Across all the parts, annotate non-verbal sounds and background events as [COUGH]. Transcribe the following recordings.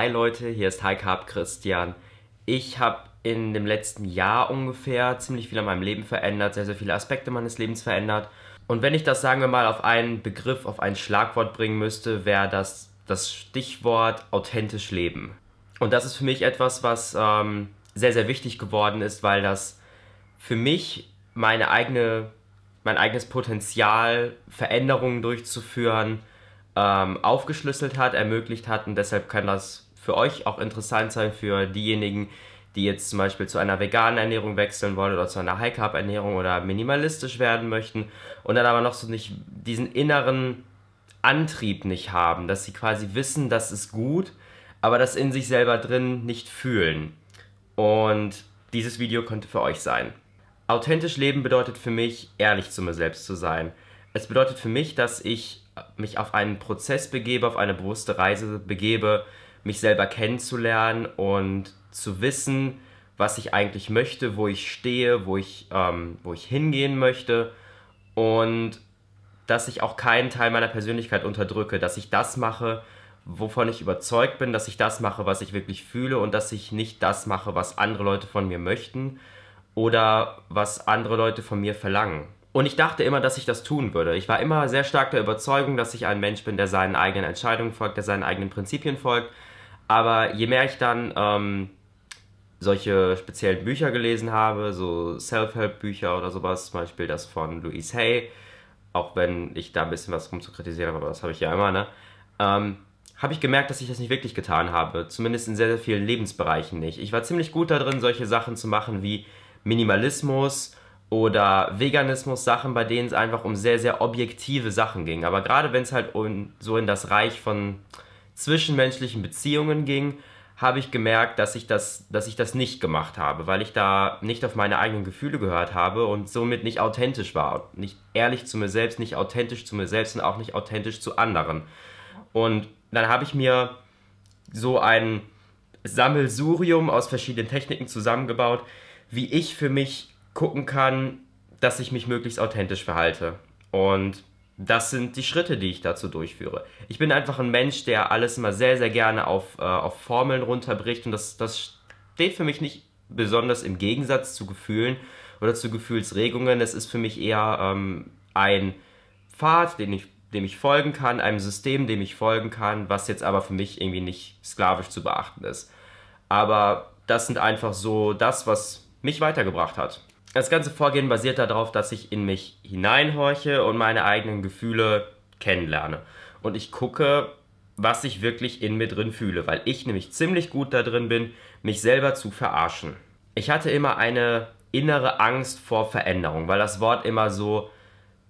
Hi Leute, hier ist High Carb Christian. Ich habe in dem letzten Jahr ungefähr ziemlich viel an meinem Leben verändert, sehr, sehr viele Aspekte meines Lebens verändert. Und wenn ich das, sagen wir mal, auf einen Begriff, auf ein Schlagwort bringen müsste, wäre das das Stichwort authentisch leben. Und das ist für mich etwas, was ähm, sehr, sehr wichtig geworden ist, weil das für mich meine eigene, mein eigenes Potenzial, Veränderungen durchzuführen, ähm, aufgeschlüsselt hat, ermöglicht hat und deshalb kann das für euch auch interessant sein, für diejenigen, die jetzt zum Beispiel zu einer veganen Ernährung wechseln wollen oder zu einer High-Carb-Ernährung oder minimalistisch werden möchten und dann aber noch so nicht diesen inneren Antrieb nicht haben, dass sie quasi wissen, das ist gut, aber das in sich selber drin nicht fühlen. Und dieses Video könnte für euch sein. Authentisch leben bedeutet für mich, ehrlich zu mir selbst zu sein. Es bedeutet für mich, dass ich mich auf einen Prozess begebe, auf eine bewusste Reise begebe, mich selber kennenzulernen und zu wissen, was ich eigentlich möchte, wo ich stehe, wo ich, ähm, wo ich hingehen möchte und dass ich auch keinen Teil meiner Persönlichkeit unterdrücke, dass ich das mache, wovon ich überzeugt bin, dass ich das mache, was ich wirklich fühle und dass ich nicht das mache, was andere Leute von mir möchten oder was andere Leute von mir verlangen. Und ich dachte immer, dass ich das tun würde. Ich war immer sehr stark der Überzeugung, dass ich ein Mensch bin, der seinen eigenen Entscheidungen folgt, der seinen eigenen Prinzipien folgt aber je mehr ich dann ähm, solche speziellen Bücher gelesen habe, so Self-Help-Bücher oder sowas, zum Beispiel das von Louise Hay, auch wenn ich da ein bisschen was rum zu kritisieren habe, aber das habe ich ja immer, ne? Ähm, habe ich gemerkt, dass ich das nicht wirklich getan habe. Zumindest in sehr, sehr vielen Lebensbereichen nicht. Ich war ziemlich gut darin, solche Sachen zu machen wie Minimalismus oder Veganismus, Sachen, bei denen es einfach um sehr, sehr objektive Sachen ging. Aber gerade wenn es halt um, so in das Reich von zwischenmenschlichen Beziehungen ging, habe ich gemerkt, dass ich, das, dass ich das nicht gemacht habe, weil ich da nicht auf meine eigenen Gefühle gehört habe und somit nicht authentisch war. Nicht ehrlich zu mir selbst, nicht authentisch zu mir selbst und auch nicht authentisch zu anderen. Und dann habe ich mir so ein Sammelsurium aus verschiedenen Techniken zusammengebaut, wie ich für mich gucken kann, dass ich mich möglichst authentisch verhalte. Und das sind die Schritte, die ich dazu durchführe. Ich bin einfach ein Mensch, der alles immer sehr, sehr gerne auf, äh, auf Formeln runterbricht und das, das steht für mich nicht besonders im Gegensatz zu Gefühlen oder zu Gefühlsregungen. Es ist für mich eher ähm, ein Pfad, den ich, dem ich folgen kann, einem System, dem ich folgen kann, was jetzt aber für mich irgendwie nicht sklavisch zu beachten ist. Aber das sind einfach so das, was mich weitergebracht hat das ganze Vorgehen basiert darauf, dass ich in mich hineinhorche und meine eigenen Gefühle kennenlerne. Und ich gucke, was ich wirklich in mir drin fühle, weil ich nämlich ziemlich gut da drin bin, mich selber zu verarschen. Ich hatte immer eine innere Angst vor Veränderung, weil das Wort immer so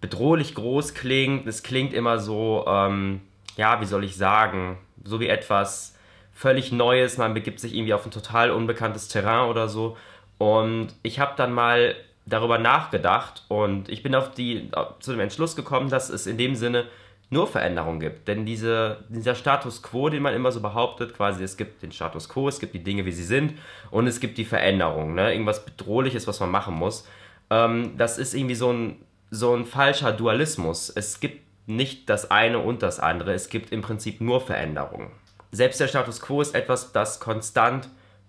bedrohlich groß klingt. Es klingt immer so, ähm, ja, wie soll ich sagen, so wie etwas völlig Neues. Man begibt sich irgendwie auf ein total unbekanntes Terrain oder so. Und ich habe dann mal darüber nachgedacht und ich bin auf die, zu dem Entschluss gekommen, dass es in dem Sinne nur Veränderungen gibt. Denn diese, dieser Status quo, den man immer so behauptet, quasi es gibt den Status quo, es gibt die Dinge, wie sie sind und es gibt die Veränderung, ne? irgendwas Bedrohliches, was man machen muss. Ähm, das ist irgendwie so ein, so ein falscher Dualismus. Es gibt nicht das eine und das andere, es gibt im Prinzip nur Veränderungen. Selbst der Status quo ist etwas, das konstant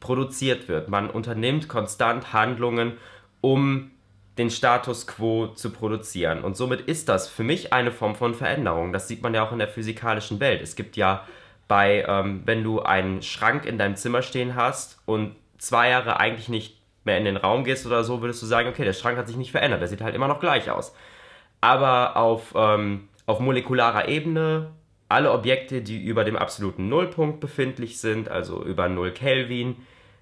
produziert wird. Man unternimmt konstant Handlungen, um den Status quo zu produzieren. Und somit ist das für mich eine Form von Veränderung. Das sieht man ja auch in der physikalischen Welt. Es gibt ja bei, ähm, wenn du einen Schrank in deinem Zimmer stehen hast und zwei Jahre eigentlich nicht mehr in den Raum gehst oder so, würdest du sagen, okay, der Schrank hat sich nicht verändert, der sieht halt immer noch gleich aus. Aber auf, ähm, auf molekularer Ebene alle Objekte, die über dem absoluten Nullpunkt befindlich sind, also über 0 Kelvin,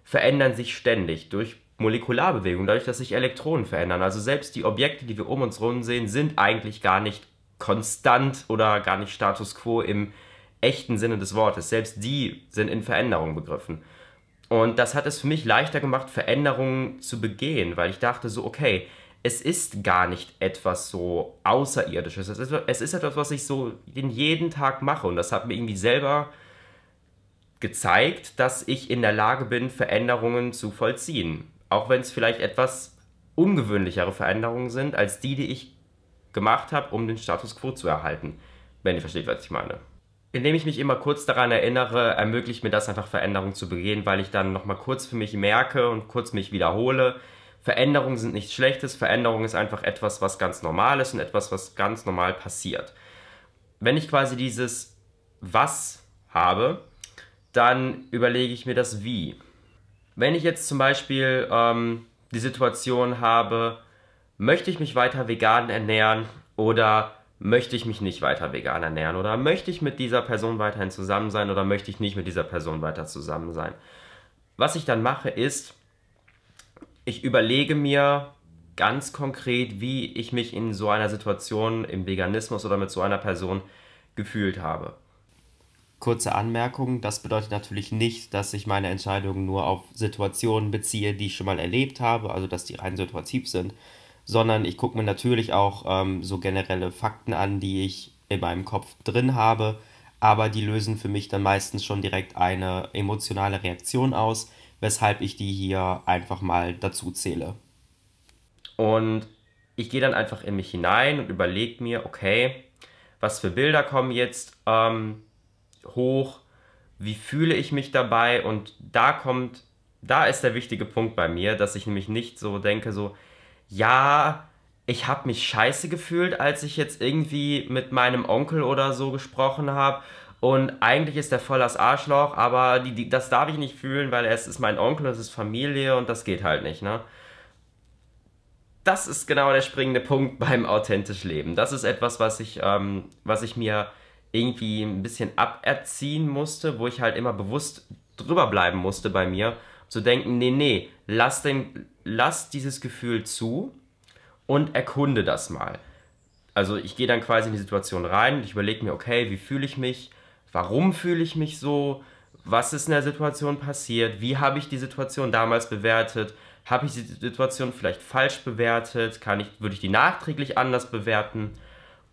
verändern sich ständig durch Molekularbewegung, dadurch, dass sich Elektronen verändern. Also selbst die Objekte, die wir um uns herum sehen, sind eigentlich gar nicht konstant oder gar nicht Status quo im echten Sinne des Wortes. Selbst die sind in Veränderung begriffen. Und das hat es für mich leichter gemacht, Veränderungen zu begehen, weil ich dachte so, okay, es ist gar nicht etwas so Außerirdisches. Es ist, es ist etwas, was ich so den jeden Tag mache. Und das hat mir irgendwie selber gezeigt, dass ich in der Lage bin, Veränderungen zu vollziehen. Auch wenn es vielleicht etwas ungewöhnlichere Veränderungen sind, als die, die ich gemacht habe, um den Status quo zu erhalten. Wenn ihr versteht, was ich meine. Indem ich mich immer kurz daran erinnere, ermöglicht mir das einfach Veränderungen zu begehen, weil ich dann nochmal kurz für mich merke und kurz mich wiederhole, Veränderungen sind nichts Schlechtes, Veränderung ist einfach etwas, was ganz normal ist und etwas, was ganz normal passiert. Wenn ich quasi dieses Was habe, dann überlege ich mir das Wie. Wenn ich jetzt zum Beispiel ähm, die Situation habe, möchte ich mich weiter vegan ernähren oder möchte ich mich nicht weiter vegan ernähren oder möchte ich mit dieser Person weiterhin zusammen sein oder möchte ich nicht mit dieser Person weiter zusammen sein. Was ich dann mache ist, ich überlege mir ganz konkret, wie ich mich in so einer Situation im Veganismus oder mit so einer Person gefühlt habe. Kurze Anmerkung, das bedeutet natürlich nicht, dass ich meine Entscheidungen nur auf Situationen beziehe, die ich schon mal erlebt habe, also dass die rein situativ sind, sondern ich gucke mir natürlich auch ähm, so generelle Fakten an, die ich in meinem Kopf drin habe, aber die lösen für mich dann meistens schon direkt eine emotionale Reaktion aus, weshalb ich die hier einfach mal dazu zähle. Und ich gehe dann einfach in mich hinein und überlege mir, okay, was für Bilder kommen jetzt ähm, hoch, wie fühle ich mich dabei und da kommt, da ist der wichtige Punkt bei mir, dass ich nämlich nicht so denke, so, ja, ich habe mich scheiße gefühlt, als ich jetzt irgendwie mit meinem Onkel oder so gesprochen habe und eigentlich ist er voll das Arschloch, aber die, die, das darf ich nicht fühlen, weil es ist mein Onkel, es ist Familie und das geht halt nicht, ne? Das ist genau der springende Punkt [LAUGHS] beim authentisch Leben. Das ist etwas, was ich, ähm, was ich mir irgendwie ein bisschen aberziehen musste, wo ich halt immer bewusst drüber bleiben musste bei mir, zu denken, nee, nee, lass, den, lass dieses Gefühl zu und erkunde das mal. Also ich gehe dann quasi in die Situation rein und ich überlege mir, okay, wie fühle ich mich? warum fühle ich mich so, was ist in der Situation passiert, wie habe ich die Situation damals bewertet, habe ich die Situation vielleicht falsch bewertet, kann ich, würde ich die nachträglich anders bewerten.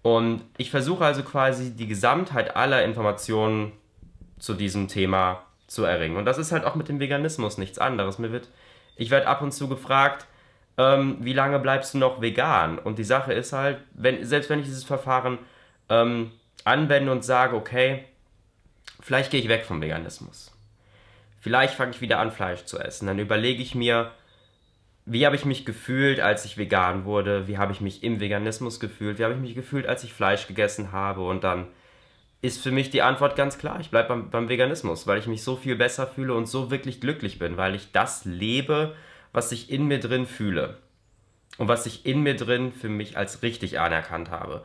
Und ich versuche also quasi die Gesamtheit aller Informationen zu diesem Thema zu erringen. Und das ist halt auch mit dem Veganismus nichts anderes. Mir wird, ich werde ab und zu gefragt, ähm, wie lange bleibst du noch vegan? Und die Sache ist halt, wenn, selbst wenn ich dieses Verfahren ähm, anwende und sage, okay, Vielleicht gehe ich weg vom Veganismus. Vielleicht fange ich wieder an, Fleisch zu essen. Dann überlege ich mir, wie habe ich mich gefühlt, als ich vegan wurde? Wie habe ich mich im Veganismus gefühlt? Wie habe ich mich gefühlt, als ich Fleisch gegessen habe? Und dann ist für mich die Antwort ganz klar. Ich bleibe beim, beim, Veganismus, weil ich mich so viel besser fühle und so wirklich glücklich bin, weil ich das lebe, was ich in mir drin fühle. Und was ich in mir drin für mich als richtig anerkannt habe.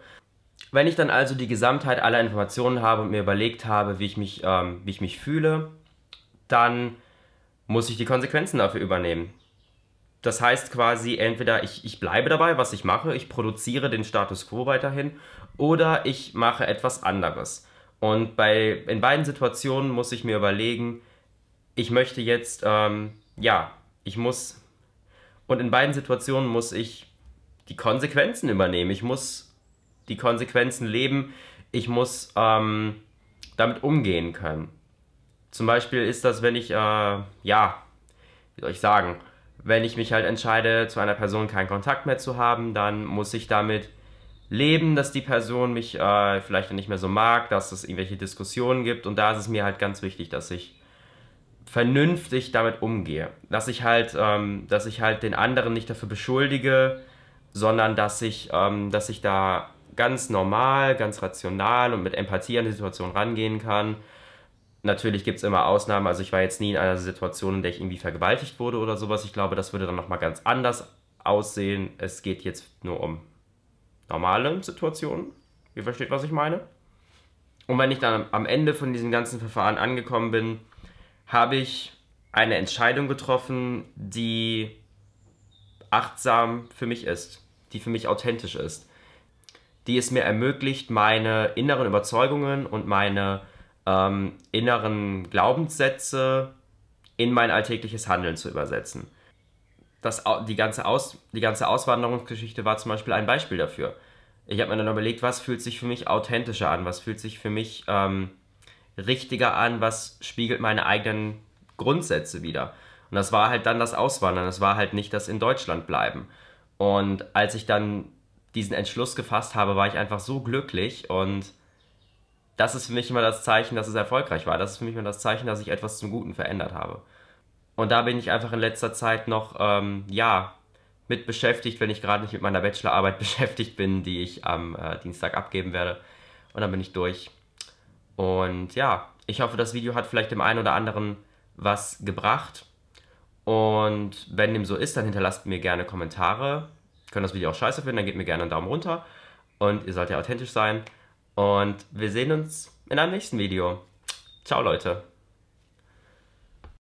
Wenn ich dann also die Gesamtheit aller Informationen habe und mir überlegt habe, wie ich mich, ähm, wie ich mich fühle, dann muss ich die Konsequenzen dafür übernehmen. Das heißt quasi, entweder ich, ich bleibe dabei, was ich mache, ich produziere den Status quo weiterhin, oder ich mache etwas anderes. Und bei, in beiden Situationen muss ich mir überlegen, ich möchte jetzt, ähm, ja, ich muss, und in beiden Situationen muss ich die Konsequenzen übernehmen. Ich muss die Konsequenzen leben. Ich muss ähm, damit umgehen können. Zum Beispiel ist das, wenn ich, äh, ja, wie soll ich sagen, wenn ich mich halt entscheide, zu einer Person keinen Kontakt mehr zu haben, dann muss ich damit leben, dass die Person mich äh, vielleicht nicht mehr so mag, dass es irgendwelche Diskussionen gibt. Und da ist es mir halt ganz wichtig, dass ich vernünftig damit umgehe. Dass ich halt, ähm, dass ich halt den anderen nicht dafür beschuldige, sondern dass ich, ähm, dass ich da ganz normal, ganz rational und mit Empathie an die Situation rangehen kann. Natürlich gibt es immer Ausnahmen. Also ich war jetzt nie in einer Situation, in der ich irgendwie vergewaltigt wurde oder sowas. Ich glaube, das würde dann nochmal ganz anders aussehen. Es geht jetzt nur um normale Situationen. Ihr versteht, was ich meine. Und wenn ich dann am Ende von diesem ganzen Verfahren angekommen bin, habe ich eine Entscheidung getroffen, die achtsam für mich ist, die für mich authentisch ist die es mir ermöglicht, meine inneren Überzeugungen und meine ähm, inneren Glaubenssätze in mein alltägliches Handeln zu übersetzen. Das, die, ganze Aus, die ganze Auswanderungsgeschichte war zum Beispiel ein Beispiel dafür. Ich habe mir dann überlegt, was fühlt sich für mich authentischer an, was fühlt sich für mich ähm, richtiger an, was spiegelt meine eigenen Grundsätze wieder. Und das war halt dann das Auswandern, das war halt nicht das in Deutschland bleiben. Und als ich dann diesen Entschluss gefasst habe, war ich einfach so glücklich und das ist für mich immer das Zeichen, dass es erfolgreich war. Das ist für mich immer das Zeichen, dass ich etwas zum Guten verändert habe. Und da bin ich einfach in letzter Zeit noch, ähm, ja, mit beschäftigt, wenn ich gerade nicht mit meiner Bachelorarbeit [LAUGHS] beschäftigt bin, die ich am äh, Dienstag abgeben werde. Und dann bin ich durch. Und ja, ich hoffe, das Video hat vielleicht dem einen oder anderen was gebracht. Und wenn dem so ist, dann hinterlasst mir gerne Kommentare können das Video auch scheiße finden, dann gebt mir gerne einen Daumen runter. Und ihr sollt ja authentisch sein. Und wir sehen uns in einem nächsten Video. Ciao, Leute.